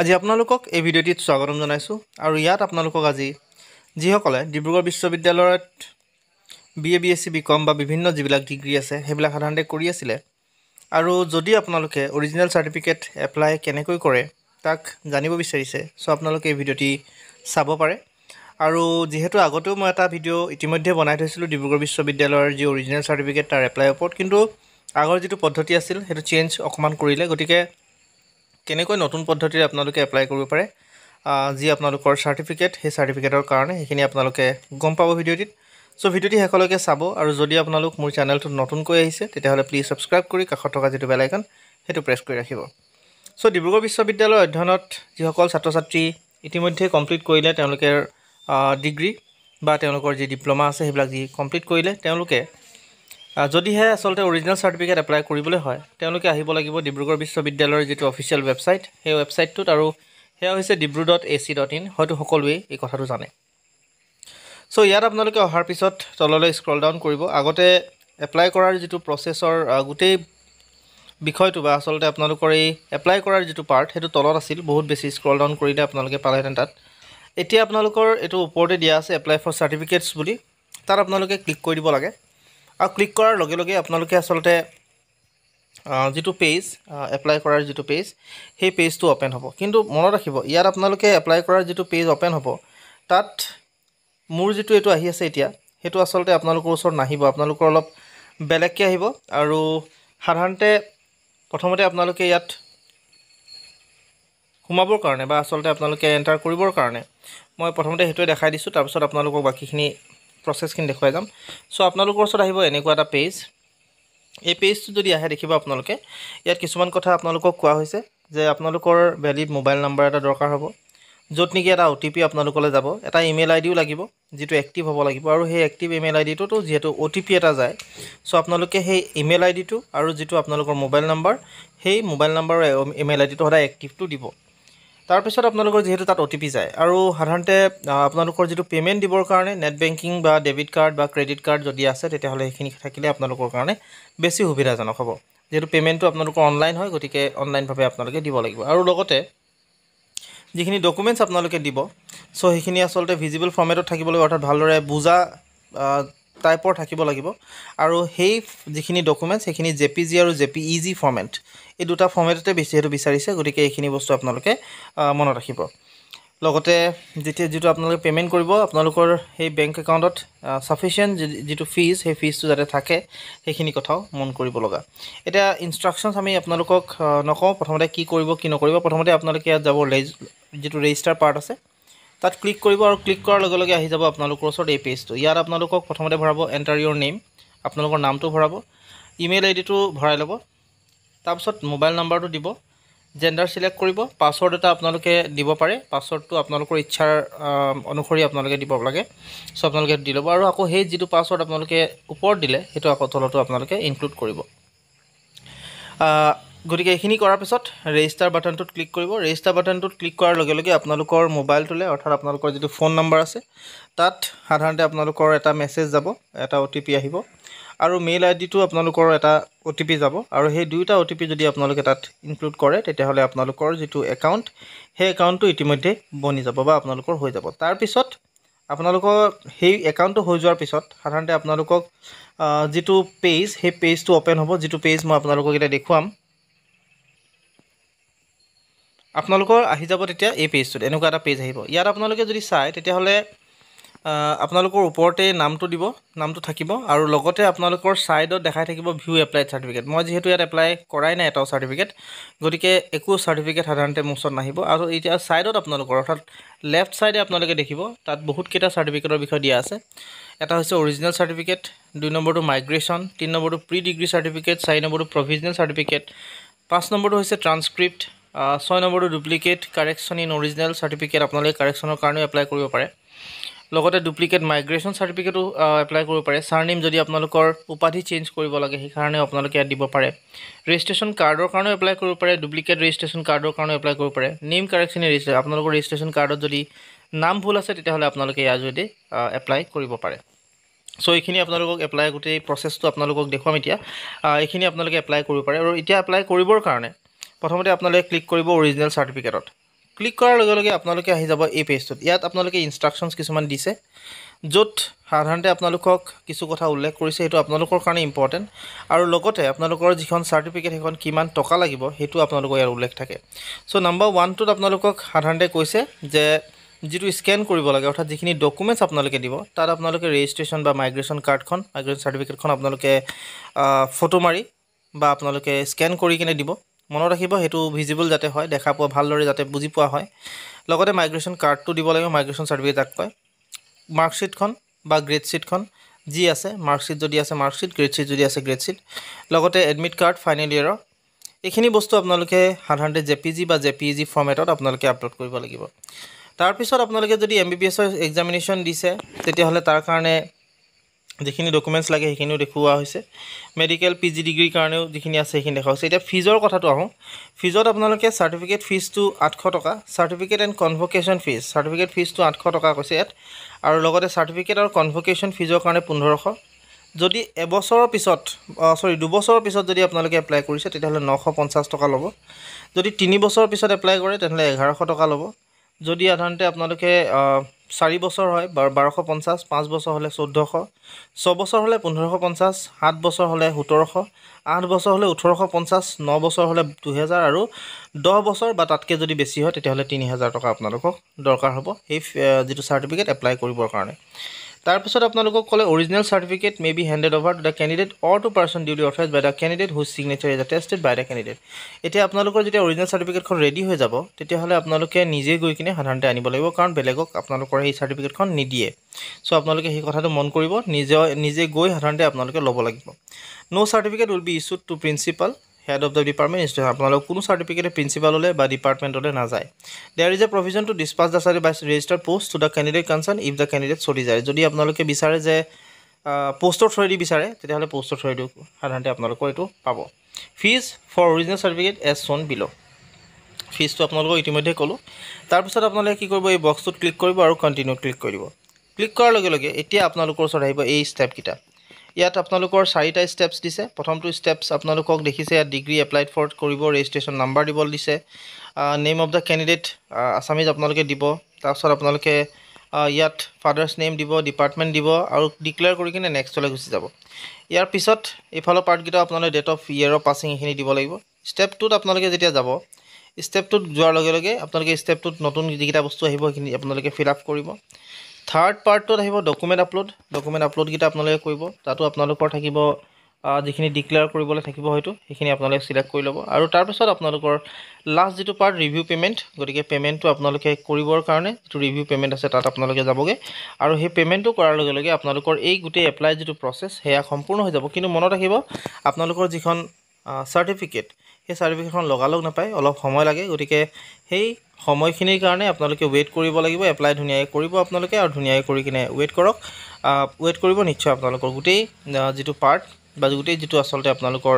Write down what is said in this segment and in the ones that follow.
আজি আপোনালোকক এই ভিডিঅ'টিত স্বাগতম জনাইছোঁ আৰু ইয়াত আপোনালোকক আজি যিসকলে ডিব্ৰুগড় বিশ্ববিদ্যালয়ত B A B S C B com বা বিভিন্ন যিবিলাক ডিগ্ৰী আছে সেইবিলাক সাধাৰণতে কৰি আছিলে আৰু যদি আপোনালোকে অৰিজিনেল চাৰ্টিফিকেট এপ্লাই কেনেকৈ কৰে তাক জানিব বিচাৰিছে চ' আপোনালোকে এই ভিডিঅ'টি চাব পাৰে আৰু যিহেতু আগতেও মই এটা ভিডিঅ' ইতিমধ্যে বনাই থৈছিলোঁ ডিব্ৰুগড় বিশ্ববিদ্যালয়ৰ যি অৰিজিনেল চাৰ্টিফিকেট তাৰ এপ্লাইৰ ওপৰত কিন্তু আগৰ যিটো পদ্ধতি আছিল সেইটো চেঞ্জ অকণমান কৰিলে গতিকে কেনেকৈ নতুন পদ্ধতিৰে আপোনালোকে এপ্লাই কৰিব পাৰে যি আপোনালোকৰ চাৰ্টিফিকেট সেই চাৰ্টিফিকেটৰ কাৰণে সেইখিনি আপোনালোকে গম পাব ভিডিঅ'টিত চ' ভিডিঅ'টি শেষলৈকে চাব আৰু যদি আপোনালোক মোৰ চেনেলটোত নতুনকৈ আহিছে তেতিয়াহ'লে প্লিজ ছাবস্ক্ৰাইব কৰি কাষত থকা যিটো বেলাইকন সেইটো প্ৰেছ কৰি ৰাখিব চ' ডিব্ৰুগড় বিশ্ববিদ্যালয়ৰ অধ্যয়নত যিসকল ছাত্ৰ ছাত্ৰী ইতিমধ্যে কমপ্লিট কৰিলে তেওঁলোকে ডিগ্ৰী বা তেওঁলোকৰ যি ডিপ্ল'মা আছে সেইবিলাক যি কমপ্লিট কৰিলে তেওঁলোকে যদিহে আচলতে অৰিজিনেল চাৰ্টিফিকেট এপ্লাই কৰিবলৈ হয় তেওঁলোকে আহিব লাগিব ডিব্ৰুগড় বিশ্ববিদ্যালয়ৰ যিটো অফিচিয়েল ৱেবছাইট সেই ৱেবছাইটটোত আৰু সেয়া হৈছে Dibru dot A C dot in হয়তো সকলোৱে এই কথাটো জানে চ' ইয়াত আপোনালোকে অহাৰ পিছত তললৈ স্ক্ৰল ডাউন কৰিব আগতে এপ্লাই কৰাৰ যিটো প্ৰচেছৰ গোটেই বিষয়টো বা আচলতে আপোনালোকৰ এই এপ্লাই কৰাৰ যিটো পাৰ্ট সেইটো তলত আছিল বহুত বেছি স্ক্ৰল ডাউন কৰিলে আপোনালোকে পালেহেঁতেন তাত এতিয়া আপোনালোকৰ এইটো ওপৰতে দিয়া আছে এপ্লাই ফৰ চাৰ্টিফিকেটছ বুলি তাত আপোনালোকে ক্লিক কৰি দিব লাগে আৰু ক্লিক কৰাৰ লগে লগে আপোনালোকে আচলতে যিটো পেজ এপ্লাই কৰাৰ যিটো পেজ সেই পেজটো অ'পেন হ'ব কিন্তু মনত ৰাখিব ইয়াত আপোনালোকে এপ্লাই কৰাৰ যিটো পেজ অ'পেন হ'ব তাত মোৰ যিটো এইটো আহি আছে এতিয়া সেইটো আচলতে আপোনালোকৰ ওচৰত নাহিব আপোনালোকৰ অলপ বেলেগকৈ আহিব আৰু সাধাৰণতে প্ৰথমতে আপোনালোকে ইয়াত সোমাবৰ কাৰণে বা আচলতে আপোনালোকে এণ্টাৰ কৰিবৰ কাৰণে মই প্ৰথমতে সেইটোৱে দেখাই দিছোঁ তাৰপিছত আপোনালোকক বাকীখিনি প্ৰচেছখিনি দেখুৱাই যাম চ' আপোনালোকৰ ওচৰত আহিব এনেকুৱা এটা পেজ এই পেজটো যদি আহে দেখিব আপোনালোকে ইয়াত কিছুমান কথা আপোনালোকক কোৱা হৈছে যে আপোনালোকৰ ভেলিড মোবাইল নাম্বাৰ এটা দৰকাৰ হ'ব য'ত নেকি এটা অ' টি পি আপোনালোকলৈ যাব এটা ইমেইল আই ডিও লাগিব যিটো এক্টিভ হ'ব লাগিব আৰু সেই এক্টিভ ইমেইল আই ডিটোতো যিহেতু অ' টি পি এটা যায় চ' আপোনালোকে সেই ইমেইল আই ডিটো আৰু যিটো আপোনালোকৰ মোবাইল নাম্বাৰ সেই মোবাইল নাম্বাৰ ইমেইল আই ডিটো সদায় এক্টিভটো দিব তাৰপিছত আপোনালোকৰ যিহেতু তাত অ টি পি যায় আৰু সাধাৰণতে আপোনালোকৰ যিটো পে'মেণ্ট দিবৰ কাৰণে নেট বেংকিং বা ডেবিট কাৰ্ড বা ক্ৰেডিট কাৰ্ড যদি আছে তেতিয়াহ'লে সেইখিনি থাকিলে আপোনালোকৰ কাৰণে বেছি সুবিধাজনক হ'ব যিহেতু পে'মেণ্টটো আপোনালোকৰ অনলাইন হয় গতিকে অনলাইনভাৱে আপোনালোকে দিব লাগিব আৰু লগতে যিখিনি ডকুমেণ্টছ আপোনালোকে দিব চ' সেইখিনি আচলতে ভিজিবল ফৰ্মেটত থাকিব লাগিব অৰ্থাৎ ভালদৰে বুজা টাইপৰ থাকিব লাগিব আৰু সেই যিখিনি ডকুমেণ্টছ সেইখিনি জে পি জি আৰু J P E G format এই দুটা ফৰ্মেটতে যিহেতু বিচাৰিছে গতিকে এইখিনি বস্তু আপোনালোকে মনত ৰাখিব লগতে যেতিয়া যিটো আপোনালোকে পে'মেণ্ট কৰিব আপোনালোকৰ সেই বেংক একাউণ্টত চাফিচিয়েণ্ট যিটো ফিজ সেই ফিজটো যাতে থাকে সেইখিনি কথাও মন কৰিব লগা এতিয়া ইনষ্ট্ৰাকশ্যনছ আমি আপোনালোকক নকওঁ প্ৰথমতে কি কৰিব কি নকৰিব প্ৰথমতে আপোনালোকে ইয়াত যাব ৰেজ যিটো ৰেজিষ্টাৰ পাৰ্ট আছে তাত ক্লিক কৰিব আৰু ক্লিক কৰাৰ লগে লগে আহি যাব আপোনালোকৰ ওচৰত এই পেজটো ইয়াত আপোনালোকক প্ৰথমতে ভৰাব এণ্টাৰ ইয়ৰ নেম আপোনালোকৰ নামটো ভৰাব ইমেইল আইডি তো ভৰাই লব তাৰপৰ মোবাইল নাম্বাৰ দিব জেণ্ডাৰ চিলেক্ট কৰিব পাছৱৰ্ড এটা আপোনালোকে দিব পাৰে পাছৱৰ্ডটো আপোনালোকৰ ইচ্ছাৰ অনুসৰি আপোনালোকে দিব লাগে চ' আপোনালোকে দি লব আৰু আকৌ সেই যিটো পাছৱৰ্ড আপোনালোকে ওপৰত দিলে সেইটো আকৌ তলতো আপোনালোকে ইনক্লুড কৰিব গতিকে এইখিনি কৰাৰ পিছত ৰেজিষ্টাৰ বাটনটোত ক্লিক কৰিব ৰেজিষ্টাৰ বাটনটোত ক্লিক কৰাৰ লগে লগে আপোনালোকৰ মোবাইলটোলৈ অৰ্থাৎ আপোনালোকৰ যিটো ফোন নম্বৰ আছে তাত সাধাৰণতে আপোনালোকৰ এটা মেছেজ যাব এটা অ' টি পি আহিব আৰু মেইল আই ডিটো আপোনালোকৰ এটা অ' টি পি যাব আৰু সেই দুয়োটা অ' টি পি যদি আপোনালোকে তাত ইনক্লুড কৰে তেতিয়াহ'লে আপোনালোকৰ যিটো একাউণ্ট সেই একাউণ্টটো ইতিমধ্যে বনি যাব বা আপোনালোকৰ হৈ যাব তাৰপিছত আপোনালোকৰ সেই একাউণ্টটো হৈ যোৱাৰ পিছত সাধাৰণতে আপোনালোকক যিটো পেজ সেই পেজটো অ'পেন হ'ব যিটো পেজ মই আপোনালোকক এতিয়া দেখুৱাম আপোনালোকৰ আহি যাব তেতিয়া এই পেজটোত এনেকুৱা এটা পেজ আহিব ইয়াত আপোনালোকে যদি চায় তেতিয়াহ'লে আপোনালোকৰ ওপৰতে নামটো দিব নামটো থাকিব আৰু লগতে আপোনালোকৰ ছাইডত দেখাই থাকিব ভিউ এপ্লাইড চাৰ্টিফিকেট মই যিহেতু ইয়াত এপ্লাই কৰাই নাই এটাও চাৰ্টিফিকেট গতিকে একো চাৰ্টিফিকেট সাধাৰণতে মোৰ ওচৰত নাহিব আৰু এতিয়া ছাইডত আপোনালোকৰ অৰ্থাৎ লেফ্ট ছাইডে আপোনালোকে দেখিব তাত বহুতকেইটা চাৰ্টিফিকেটৰ বিষয়ে দিয়া আছে এটা হৈছে অৰিজিনেল চাৰ্টিফিকেট দুই নম্বৰটো মাইগ্ৰেশ্যন তিনি নম্বৰটো প্ৰি ডিগ্ৰী চাৰ্টিফিকেট চাৰি নম্বৰটো প্ৰভিজনেল চাৰ্টিফিকেট পাঁচ নম্বৰটো হৈছে ট্ৰান্সক্ৰিপ্ট ছয় নম্বৰটো duplicate correction in original certificate আপোনালোকে কাৰেকশ্যনৰ কাৰণেও এপ্লাই কৰিব পাৰে লগতে ডুপ্লিকেট মাইগ্ৰেশ্যন চাৰ্টিফিকেটো এপ্লাই কৰিব পাৰে ছাৰনেম যদি আপোনালোকৰ উপাধি চেঞ্জ কৰিব লাগে সেইকাৰণেও আপোনালোকে ইয়াত দিব পাৰে ৰেজিষ্ট্ৰেশ্যন কাৰ্ডৰ কাৰণেও এপ্লাই কৰিব পাৰে ডুপ্লিকেট ৰেজিষ্ট্ৰেশ্যন কাৰ্ডৰ কাৰণেও এপ্লাই কৰিব পাৰে নেম কাৰেকশ্যন ৰেজিষ্ট্ৰেশ্যন আপোনালোকৰ ৰেজিষ্ট্ৰেশ্যন কাৰ্ডত যদি নাম ভুল আছে তেতিয়াহ'লে আপোনালোকে ইয়াৰ যদি এপ্লাই কৰিব পাৰে চ' এইখিনি আপোনালোকক এপ্লাই গোটেই প্ৰচেছটো আপোনালোকক দেখুৱাম এতিয়া এইখিনি আপোনালোকে এপ্লাই কৰিব পাৰে আৰু এতিয়া এপ্লাই কৰিবৰ কাৰণে প্ৰথমতে আপোনালোকে ক্লিক কৰিব অৰিজিনেল চাৰ্টিফিকেটত ক্লিক কৰাৰ লগে লগে আপোনালোকে আহি যাব এই পেজটোত ইয়াত আপোনালোকে ইনষ্ট্ৰাকশ্যনছ কিছুমান দিছে য'ত সাধাৰণতে আপোনালোকক কিছু কথা উল্লেখ কৰিছে সেইটো আপোনালোকৰ কাৰণে ইম্পৰ্টেণ্ট আৰু লগতে আপোনালোকৰ যিখন চাৰ্টিফিকেট সেইখন কিমান টকা লাগিব সেইটো আপোনালোকৰ ইয়াৰ উল্লেখ থাকে চ' নাম্বাৰ ওৱানটোত আপোনালোকক সাধাৰণতে কৈছে যে যিটো স্কেন কৰিব লাগে অৰ্থাৎ যিখিনি ডকুমেণ্টছ আপোনালোকে দিব তাত আপোনালোকে ৰেজিষ্ট্ৰেশ্যন বা মাইগ্ৰেশ্যন কাৰ্ডখন মাইগ্ৰেশ্যন চাৰ্টিফিকেটখন আপোনালোকে ফটো মাৰি বা আপোনালোকে স্কেন কৰি কিনে দিব মনত ৰাখিব সেইটো ভিজিবল যাতে হয় দেখা পোৱা ভালদৰে যাতে বুজি পোৱা হয় লগতে মাইগ্ৰেশ্যন কাৰ্ডটো দিব লাগিব মাইগ্ৰেশ্যন চাৰ্টিফিকেট যাক কয় মাৰ্কশ্বিটখন বা গ্ৰেডশ্বিটখন যি আছে মাৰ্কশ্বিট যদি আছে মাৰ্কশ্বিট গ্ৰেডশ্বিট যদি আছে গ্ৰেডশ্বিট লগতে এডমিট কাৰ্ড ফাইনেল ইয়েৰৰ এইখিনি বস্তু আপোনালোকে সাধাৰণতে জে পি জি বা জে পি জি ফৰ্মেটত আপোনালোকে আপলোড কৰিব লাগিব তাৰপিছত আপোনালোকে যদি এম বি বি এছৰ এক্সামিনেশ্যন দিছে তেতিয়াহ'লে তাৰ কাৰণে যিখিনি ডকুমেণ্টছ লাগে সেইখিনিও দেখুওৱা হৈছে মেডিকেল পি জি ডিগ্ৰীৰ কাৰণেও যিখিনি আছে সেইখিনি দেখা হৈছে এতিয়া ফিজৰ কথাটো আহোঁ ফিজত আপোনালোকে চাৰ্টিফিকেট ফিজটো আঠশ টকা certificate and convocation fee certificate ফিজটো আঠশ টকা কৈছে ইয়াত আৰু লগতে চাৰ্টিফিকেট আৰু কনভকেশ্যন ফিজৰ কাৰণে পোন্ধৰশ যদি এবছৰৰ পিছত চৰি দুবছৰৰ পিছত যদি আপোনালোকে এপ্লাই কৰিছে তেতিয়াহ'লে নশ পঞ্চাছ টকা ল'ব যদি তিনি বছৰৰ পিছত এপ্লাই কৰে তেনেহ'লে এঘাৰশ টকা ল'ব যদি সাধাৰণতে আপোনালোকে চাৰি বছৰ হয় বাৰ বাৰশ পঞ্চাছ পাঁচ বছৰ হ'লে চৈধ্যশ ছবছৰ হ'লে পোন্ধৰশ পঞ্চাছ সাত বছৰ হ'লে সোতৰশ আঠ বছৰ হ'লে ওঠৰশ পঞ্চাছ ন বছৰ হ'লে দুহেজাৰ আৰু দহ বছৰ বা তাতকৈ যদি বেছি হয় তেতিয়াহ'লে তিনি হেজাৰ টকা আপোনালোকক দৰকাৰ হ'ব সেই যিটো চাৰ্টিফিকেট এপ্লাই কৰিবৰ কাৰণে তাৰপিছত আপোনালোকক ক'লে original certificate may be handed over to the candidate or to person duly authorise by the candidate whose signature is tested by the candidate এতিয়া আপোনালোকৰ যেতিয়া অৰিজিনেল চাৰ্টিফিকেটখন ৰেডি হৈ যাব তেতিয়াহ'লে আপোনালোকে নিজে গৈ কিনে সাধাৰণতে আনিব লাগিব কাৰণ বেলেগক আপোনালোকৰ সেই চাৰ্টিফিকেটখন নিদিয়ে চ' আপোনালোকে সেই কথাটো মন কৰিব নিজে নিজে গৈ সাধাৰণতে আপোনালোকে ল'ব লাগিব no certificate will be issued to principal head of the department institution আপোনালোক কোনো চাৰ্টিফিকেটে প্ৰিন্সিপাললৈ বা ডিপাৰ্টমেণ্টলৈ নাযায় there is a provision to dispatch the চাৰি by register post to the candidate concerned if the candidate চলি যায় যদি আপোনালোকে বিচাৰে যে পষ্টৰ থ্ৰুৱেদি বিচাৰে তেতিয়াহ'লে পষ্টৰ থ্ৰুৱেদি সাধাৰণতে আপোনালোকৰ এইটো পাব fees for original certificate as shown below' ফিজটো আপোনালোকক ইতিমধ্যে ক'লোঁ তাৰপিছত আপোনালোকে কি কৰিব এই বক্সটোত ক্লিক কৰিব আৰু কণ্টিনিউ ক্লিক কৰিব ক্লিক কৰাৰ লগে লগে এতিয়া আপোনালোকৰ ওচৰত আহিব এই ষ্টেপকেইটা ইয়াত আপোনালোকৰ চাৰিটা ষ্টেপছ দিছে প্ৰথমটো ষ্টেপছ আপোনালোকক দেখিছে ইয়াত ডিগ্ৰী এপ্লাইড ফৰ কৰিব ৰেজিষ্ট্ৰেশ্যন নাম্বাৰ দিব দিছে name of the candidate Assamese আপোনালোকে দিব তাৰপিছত আপোনালোকে ইয়াত ফাদাৰ্ছ নেম দিব ডিপাৰ্টমেণ্ট দিব আৰু ডিক্লেয়াৰ কৰি কিনে নেক্সটলৈ গুচি যাব ইয়াৰ পিছত এইফালৰ পাৰ্টকেইটা আপোনালোকে ডেট অফ ইয়েৰৰ পাছিং এইখিনি দিব লাগিব ষ্টেপটোত আপোনালোকে যেতিয়া যাব ষ্টেপটোত যোৱাৰ লগে লগে আপোনালোকে ষ্টেপটোত নতুন যিকেইটা বস্তু আহিব সেইখিনি আপোনালোকে ফিল আপ কৰিব থাৰ্ড পাৰ্টটোত আহিব ডকুমেণ্ট আপলোড ডকুমেণ্ট আপলোডকেইটা আপোনালোকে কৰিব তাতো আপোনালোকৰ থাকিব যিখিনি ডিক্লেয়াৰ কৰিবলৈ থাকিব হয়তো সেইখিনি আপোনালোকে চিলেক্ট কৰি ল'ব আৰু তাৰপিছত আপোনালোকৰ লাষ্ট যিটো পাৰ্ট ৰিভিউ পে'মেণ্ট গতিকে পে'মেণ্টটো আপোনালোকে কৰিবৰ কাৰণে যিটো ৰিভিউ পে'মেণ্ট আছে তাত আপোনালোকে যাবগৈ আৰু সেই পে'মেণ্টটো কৰাৰ লগে লগে আপোনালোকৰ এই গোটেই এপ্লাই যিটো প্ৰচেছ সেয়া সম্পূৰ্ণ হৈ যাব কিন্তু মনত ৰাখিব আপোনালোকৰ যিখন চাৰ্টিফিকেট সেই চাৰ্টিফিকেটখন লগালগ নাপায় অলপ সময় লাগে গতিকে সেই সময়খিনিৰ কাৰণে আপোনালোকে ৱেইট কৰিব লাগিব এপ্লাই ধুনীয়াকৈ কৰিব আপোনালোকে আৰু ধুনীয়াকৈ কৰি কিনে ৱেইট কৰক ৱেইট কৰিব নিশ্চয় আপোনালোকৰ গোটেই যিটো পাৰ্ট বা গোটেই যিটো আচলতে আপোনালোকৰ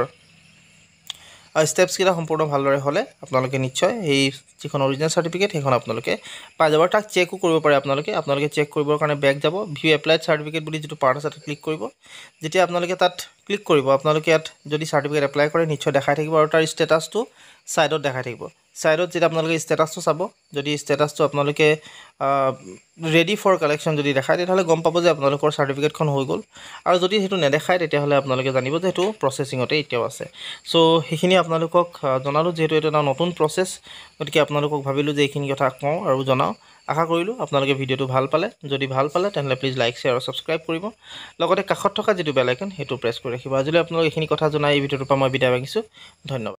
আৰু ষ্টেপছকেইটা সম্পূৰ্ণ ভালদৰে হ'লে আপোনালোকে নিশ্চয় সেই যিখন অৰিজিনেল চাৰ্টিফিকেট সেইখন আপোনালোকে পাই যাব তাক চেকো কৰিব পাৰে আপোনালোকে আপোনালোকে চেক কৰিবৰ কাৰণে বেক যাব ভিউ এপ্লাইড চাৰ্টিফিকেট বুলি যিটো পাৰ্ট আছে তাত ক্লিক কৰিব যেতিয়া আপোনালোকে তাত ক্লিক কৰিব আপোনালোকে ইয়াত যদি চাৰ্টিফিকেট এপ্লাই কৰে নিশ্চয় দেখাই থাকিব আৰু তাৰ ষ্টেটাছটো ছাইডত দেখাই থাকিব ছাইডত যেতিয়া আপোনালোকে ষ্টেটাছটো চাব যদি ষ্টেটাছটো আপোনালোকে ৰেডি ফৰ কালেকশ্যন যদি দেখায় তেতিয়াহ'লে গম পাব যে আপোনালোকৰ চাৰ্টিফিকেটখন হৈ গ'ল আৰু যদি সেইটো নেদেখায় তেতিয়াহ'লে আপোনালোকে জানিব যে সেইটো প্ৰচেছিঙতে এতিয়াও আছে চ' সেইখিনি আপোনালোকক জনালোঁ যিহেতু এইটো এটা নতুন প্ৰচেছ গতিকে আপোনালোকক ভাবিলোঁ যে এইখিনি কথা কওঁ আৰু জনাওঁ আশা কৰিলোঁ আপোনালোকে ভিডিঅ'টো ভাল পালে যদি ভাল পালে তেনেহ'লে প্লিজ লাইক শ্বেয়াৰ আৰু ছাবস্ক্ৰাইব কৰিব লগতে কাষত থকা যিটো বেলাইকন সেইটো প্ৰেছ কৰি ৰাখিব আজিলৈ আপোনালোকে এইখিনি কথা জনাই এই ভিডিঅ'টোৰ পৰা মই বিদায় মাগিছোঁ ধন্যবাদ